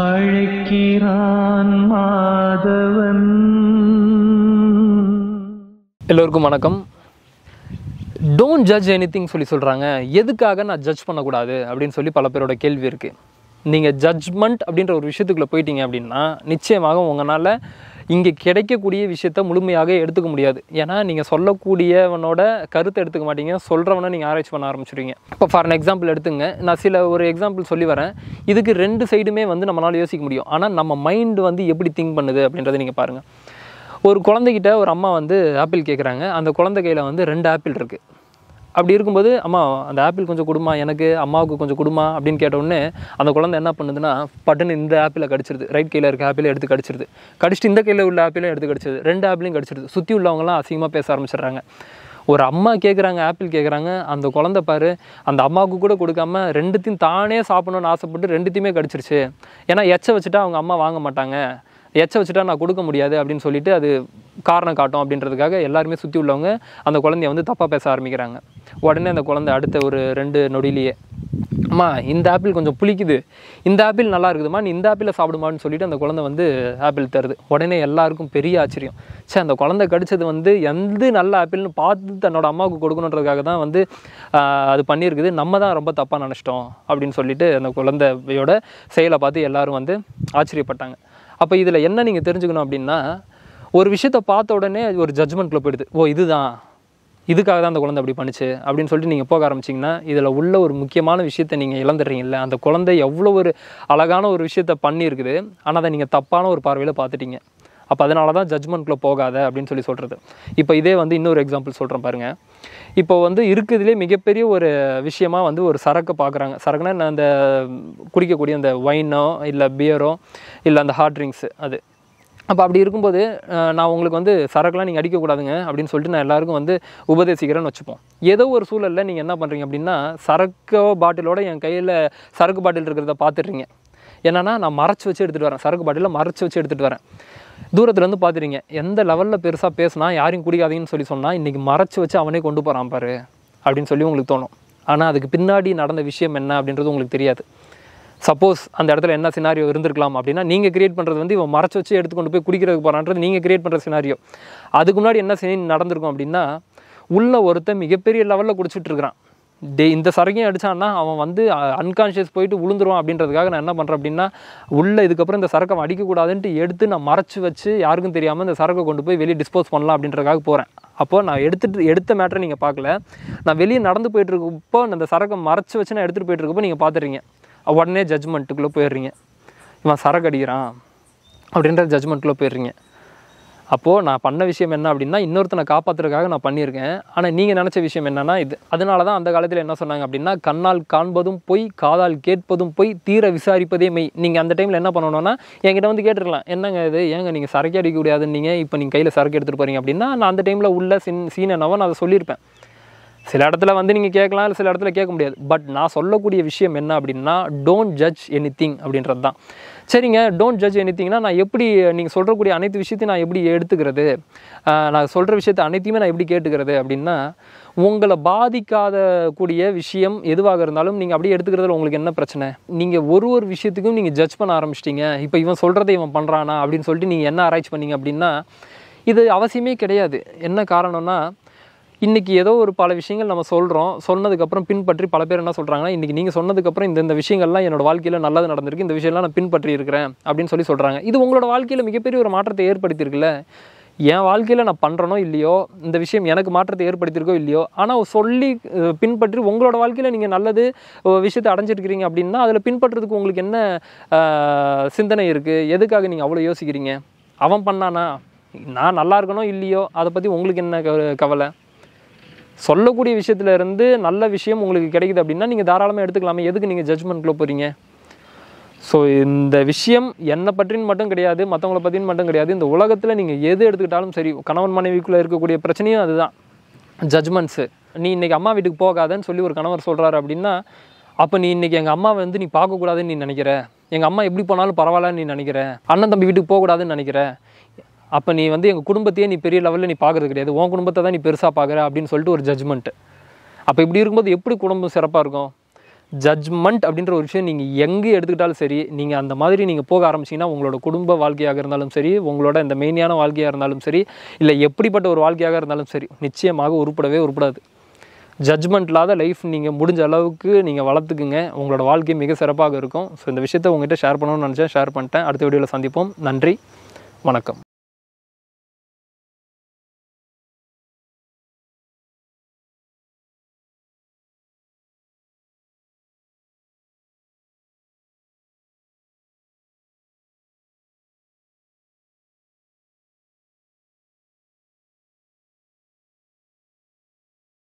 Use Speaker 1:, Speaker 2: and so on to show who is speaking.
Speaker 1: அழைக்கிறான் மாதவன் எல்லோருக்கும் வணக்கம் டோன்ட் ஜட்ஜ் எனி திங் சொல்லி சொல்கிறாங்க எதுக்காக நான் ஜட்ஜ் பண்ணக்கூடாது அப்படின்னு சொல்லி பல பேரோட கேள்வி இருக்குது நீங்கள் ஜட்ஜ்மெண்ட் அப்படின்ற ஒரு விஷயத்துக்குள்ளே போயிட்டீங்க அப்படின்னா நிச்சயமாக உங்களால் இங்கே கிடைக்கக்கூடிய விஷயத்த முழுமையாக எடுத்துக்க முடியாது ஏன்னா நீங்கள் சொல்லக்கூடியவனோட கருத்தை எடுத்துக்க மாட்டீங்க சொல்கிறவனை நீங்கள் ஆராய்ச்சி பண்ண ஆரம்பிச்சுருவீங்க இப்போ ஃபார் அன் எக்ஸாம்பிள் எடுத்துங்க நான் சில ஒரு எக்ஸாம்பிள் சொல்லி வரேன் இதுக்கு ரெண்டு சைடுமே வந்து நம்மளால் யோசிக்க முடியும் ஆனால் நம்ம மைண்டு வந்து எப்படி திங்க் பண்ணுது அப்படின்றத நீங்கள் பாருங்கள் ஒரு குழந்தைகிட்ட ஒரு அம்மா வந்து ஆப்பிள் கேட்குறாங்க அந்த குழந்தை கையில் வந்து ரெண்டு ஆப்பிள் இருக்குது அப்படி இருக்கும்போது அம்மா அந்த ஆப்பிள் கொஞ்சம் கொடுமா எனக்கு அம்மாவுக்கு கொஞ்சம் கொடுமா அப்படின்னு கேட்டவுடனே அந்த குழந்தை என்ன பண்ணுதுன்னா பட்டன் இந்த ஆப்பிளை கடிச்சிருது ரைட் கையில் இருக்க ஆப்பிளை எடுத்து கடிச்சிருது கடிச்சிட்டு இந்த கையில் உள்ள ஆப்பிளையும் எடுத்து கடிச்சிருது ரெண்டு ஆப்பிளையும் கடிச்சிருது சுற்றி உள்ளவங்களாம் அசிங்கமாக பேச ஆரம்பிச்சிடுறாங்க ஒரு அம்மா கேட்குறாங்க ஆப்பிள் கேட்குறாங்க அந்த குழந்த பாரு அந்த அம்மாவுக்கு கூட கொடுக்காம ரெண்டுத்தையும் தானே சாப்பிடணும்னு ஆசைப்பட்டு ரெண்டுத்தையுமே கடிச்சிருச்சு ஏன்னா எச்சை வச்சுட்டா அவங்க அம்மா வாங்க மாட்டாங்க எச்சை வச்சுட்டா நான் கொடுக்க முடியாது அப்படின்னு சொல்லிட்டு அது காரணம் காட்டும் அப்படின்றதுக்காக எல்லாருமே சுற்றி உள்ளவங்க அந்த குழந்தைய வந்து தப்பாக பேச ஆரம்பிக்கிறாங்க உடனே அந்த குழந்தை அடுத்த ஒரு ரெண்டு நொடியிலேயே அம்மா இந்த ஆப்பிள் கொஞ்சம் புளிக்குது இந்த ஆப்பிள் நல்லா இருக்குதுமா நீ இந்த ஆப்பிளை சாப்பிடுமான்னு சொல்லிட்டு அந்த குழந்தை வந்து ஆப்பிள் தருது உடனே எல்லாருக்கும் பெரிய ஆச்சரியம் சே அந்த குழந்தை கடிச்சது வந்து எந்த நல்ல ஆப்பிள்னு பார்த்து தன்னோட அம்மாவுக்கு கொடுக்கணுன்றதுக்காக தான் வந்து அது பண்ணியிருக்குது நம்ம தான் ரொம்ப தப்பாக நினச்சிட்டோம் அப்படின்னு சொல்லிட்டு அந்த குழந்தையோட செயலை பார்த்து எல்லோரும் வந்து ஆச்சரியப்பட்டாங்க அப்போ இதில் என்ன நீங்கள் தெரிஞ்சுக்கணும் அப்படின்னா ஒரு விஷயத்த பார்த்த உடனே ஒரு ஜட்ஜ்மெண்ட்டில் போயிடுது ஓ இதுதான் இதுக்காக தான் அந்த குழந்தை அப்படி பண்ணுச்சு அப்படின்னு சொல்லிட்டு நீங்கள் போக ஆரம்பிச்சிங்கன்னா இதில் உள்ள ஒரு முக்கியமான விஷயத்தை நீங்கள் இழந்துடுறீங்கல்ல அந்த குழந்தை எவ்வளோ ஒரு அழகான ஒரு விஷயத்த பண்ணியிருக்குது ஆனால் அதை நீங்கள் தப்பான ஒரு பார்வையில் பார்த்துட்டீங்க அப்போ அதனால தான் ஜட்மெண்ட்டில் போகாத அப்படின்னு சொல்லி சொல்கிறது இப்போ இதே வந்து இன்னொரு எக்ஸாம்பிள் சொல்கிறேன் பாருங்கள் இப்போ வந்து இருக்குதுலேயே மிகப்பெரிய ஒரு விஷயமாக வந்து ஒரு சரக்கு பார்க்குறாங்க சரக்குனா அந்த குடிக்கக்கூடிய அந்த ஒயினோ இல்லை பியரோ இல்லை அந்த ஹார்ட் ட்ரிங்க்ஸு அது அப்போ அப்படி இருக்கும்போது நான் உங்களுக்கு வந்து சரக்குலாம் நீங்கள் அடிக்கக்கூடாதுங்க அப்படின்னு சொல்லிட்டு நான் எல்லாருக்கும் வந்து உபதேசிக்கிறேன்னு வச்சுப்போம் ஏதோ ஒரு சூழலில் நீங்கள் என்ன பண்ணுறீங்க அப்படின்னா சரக்கோ பாட்டிலோட என் கையில் சரக்கு பாட்டில் இருக்கிறத பார்த்துட்றீங்க என்னென்னா நான் மறைச்சி வச்சு எடுத்துகிட்டு வரேன் சரக்கு பாட்டிலில் மறைச்சி வச்சு எடுத்துகிட்டு வரேன் தூரத்துலேருந்து பார்த்துறீங்க எந்த லெவலில் பெருசாக பேசினா யாரையும் குடிக்காதீங்கன்னு சொல்லி சொன்னால் இன்றைக்கி மறைச்சி வச்சு அவனே கொண்டு போகிறான் பாரு அப்படின்னு சொல்லி உங்களுக்கு தோணும் ஆனால் அதுக்கு பின்னாடி நடந்த விஷயம் என்ன அப்படின்றது உங்களுக்கு தெரியாது சப்போஸ் அந்த இடத்துல என்ன சினாரியோ இருந்திருக்கலாம் அப்படின்னா நீங்கள் கிரியேட் பண்ணுறது வந்து இவன் மறைச்சி வச்சு எடுத்துக்கொண்டு போய் குடிக்கிறதுக்கு போகிறான்றது நீங்கள் கிரியேட் பண்ணுற சினாரியோ அதுக்கு முன்னாடி என்ன சீன் நடந்திருக்கும் அப்படின்னா உள்ள ஒருத்தன் மிகப்பெரிய லெவலில் குடிச்சிட்ருக்கிறான் டே இந்த சரகையும் அடித்தான்னா அவன் வந்து அன்கான்ஷியஸ் போயிட்டு விழுந்துருவான் அப்படின்றதுக்காக நான் என்ன பண்ணுறேன் அப்படின்னா உள்ளே இதுக்கப்புறம் இந்த சரக்கம் அடிக்கக்கூடாதுன்ட்டு எடுத்து நான் மறைச்சி வச்சு யாருக்கும் தெரியாமல் இந்த சரக்கை கொண்டு போய் வெளியே டிஸ்போஸ் பண்ணலாம் அப்படின்றதுக்காக போகிறேன் அப்போது நான் எடுத்துகிட்டு எடுத்த மேட்டரை நீங்கள் பார்க்கல நான் வெளியே நடந்து போயிட்டுருக்கப்போ அந்த சரக்கை மறைச்சி வச்சு நான் எடுத்துகிட்டு போயிட்டுருக்கப்போ நீங்கள் பார்த்துறீங்க உடனே ஜட்ஜ்மெண்ட்டுக்குள்ளே போயிடுறீங்க இவன் சரக்கு அடிக்கிறான் அப்படின்ற ஜட்மெண்ட்டில் போயிடுறீங்க அப்போது நான் பண்ண விஷயம் என்ன அப்படின்னா இன்னொருத்தனை காப்பாற்றுறதுக்காக நான் பண்ணியிருக்கேன் ஆனால் நீங்கள் நினச்ச விஷயம் என்னென்னா இது அதனால தான் அந்த காலத்தில் என்ன சொன்னாங்க அப்படின்னா கண்ணால் காண்பதும் போய் காதால் கேட்பதும் போய் தீர விசாரிப்பதே மெய் நீங்கள் அந்த டைமில் என்ன பண்ணணும்னா என்கிட்ட வந்து கேட்டுருக்கலாம் என்னங்க இது ஏங்க நீங்கள் சரக்கு அடிக்க முடியாதுன்னு நீங்கள் இப்போ நீங்கள் கையில் சரக்கு எடுத்துகிட்டு போகிறீங்க அப்படின்னா நான் அந்த டைமில் உள்ள சின் சீன் என்னவோ நான் அதை சொல்லியிருப்பேன் சில இடத்துல வந்து நீங்கள் கேட்கலாம் இல்லை சில இடத்துல கேட்க முடியாது பட் நான் சொல்லக்கூடிய விஷயம் என்ன அப்படின்னா டோன்ட் ஜட்ஜ் எனி திங் அப்படின்றது தான் சரிங்க டோன்ட் ஜட்ஜ் எனி திங்னா நான் எப்படி நீங்கள் சொல்கிறக்கூடிய அனைத்து விஷயத்தையும் நான் எப்படி எடுத்துக்கிறது நான் சொல்கிற விஷயத்த அனைத்தையுமே நான் எப்படி கேட்டுக்கிறது அப்படின்னா உங்களை பாதிக்காத கூடிய விஷயம் எதுவாக இருந்தாலும் நீங்கள் அப்படியே எடுத்துக்கிறதுல உங்களுக்கு என்ன பிரச்சனை நீங்கள் ஒரு ஒரு விஷயத்துக்கும் நீங்கள் ஜட்ஜ் பண்ண ஆரம்பிச்சிட்டிங்க இப்போ இவன் சொல்கிறத இவன் பண்ணுறானா அப்படின்னு சொல்லிட்டு நீங்கள் என்ன ஆராய்ச்சி பண்ணீங்க அப்படின்னா இது அவசியமே கிடையாது என்ன காரணம்னா இன்றைக்கி ஏதோ ஒரு பல விஷயங்கள் நம்ம சொல்கிறோம் சொன்னதுக்கப்புறம் பின்பற்றி பல பேர் என்ன சொல்கிறாங்கன்னா இன்றைக்கி நீங்கள் சொன்னதுக்கப்புறம் இந்த இந்த விஷயங்கள்லாம் என்னோட வாழ்க்கையில் நல்லது நடந்திருக்கு இந்த விஷயம்லாம் நான் பின்பற்றி இருக்கிறேன் அப்படின்னு சொல்லி சொல்கிறாங்க இது உங்களோட வாழ்க்கையில் மிகப்பெரிய ஒரு மாற்றத்தை ஏற்படுத்தியிருக்குல்ல என் வாழ்க்கையில் நான் பண்ணுறனோ இல்லையோ இந்த விஷயம் எனக்கு மாற்றத்தை ஏற்படுத்தியிருக்கோ இல்லையோ ஆனால் சொல்லி பின்பற்றி உங்களோட வாழ்க்கையில் நீங்கள் நல்லது விஷயத்தை அடைஞ்சிருக்கிறீங்க அப்படின்னா அதில் பின்பற்றுறதுக்கு உங்களுக்கு என்ன சிந்தனை இருக்குது எதுக்காக நீங்கள் அவ்வளோ யோசிக்கிறீங்க அவன் பண்ணானா நான் நல்லா இருக்கணும் இல்லையோ அதை பற்றி உங்களுக்கு என்ன கவலை சொல்லக்கூடிய விஷயத்துல இருந்து நல்ல விஷயம் உங்களுக்கு கிடைக்குது அப்படின்னா நீங்கள் தாராளமாக எடுத்துக்கலாமே எதுக்கு நீங்கள் ஜட்மெண்ட்ல போகிறீங்க ஸோ இந்த விஷயம் என்னை பற்றின்னு மட்டும் கிடையாது மற்றவங்கள பற்றினு மட்டும் கிடையாது இந்த உலகத்தில் நீங்கள் எது எடுத்துக்கிட்டாலும் சரி கணவன் மனைவிக்குள்ளே இருக்கக்கூடிய பிரச்சனையும் அதுதான் ஜட்மெண்ட்ஸு நீ இன்றைக்கி அம்மா வீட்டுக்கு போகாதன்னு சொல்லி ஒரு கணவர் சொல்கிறாரு அப்படின்னா அப்போ நீ இன்றைக்கி எங்கள் அம்மா வந்து நீ பார்க்கக்கூடாதுன்னு நீ நினைக்கிற எங்கள் அம்மா எப்படி போனாலும் பரவாயில்லன்னு நீ நினைக்கிற அண்ணன் தம்பி வீட்டுக்கு போகக்கூடாதுன்னு நினைக்கிற அப்போ நீ வந்து எங்கள் குடும்பத்தையே நீ பெரிய லெவலில் நீ பார்க்குறது கிடையாது உன் குடும்பத்தை தான் நீ பெருசாக பார்க்குற அப்படின்னு சொல்லிட்டு ஒரு ஜட்ஜ்மெண்ட்டு அப்போ இப்படி இருக்கும்போது எப்படி குடும்பம் சிறப்பாக இருக்கும் ஜட்ஜ்மெண்ட் அப்படின்ற ஒரு விஷயம் நீங்கள் எங்கே எடுத்துக்கிட்டாலும் சரி நீங்கள் அந்த மாதிரி நீங்கள் போக ஆரம்பிச்சிங்கன்னா உங்களோட குடும்ப வாழ்க்கையாக இருந்தாலும் சரி உங்களோட இந்த மெயினியான வாழ்க்கையாக இருந்தாலும் சரி இல்லை எப்படிப்பட்ட ஒரு வாழ்க்கையாக இருந்தாலும் சரி நிச்சயமாக உருப்படவே உருப்படாது ஜட்ஜ்மெண்ட் இல்லாத லைஃப் நீங்கள் முடிஞ்ச அளவுக்கு நீங்கள் வளர்த்துக்குங்க உங்களோட வாழ்க்கை மிக சிறப்பாக இருக்கும் ஸோ இந்த விஷயத்தை உங்கள்கிட்ட ஷேர் பண்ணணும்னு நினச்சேன் ஷேர் பண்ணிட்டேன் அடுத்த வீடியோவில் சந்திப்போம் நன்றி வணக்கம்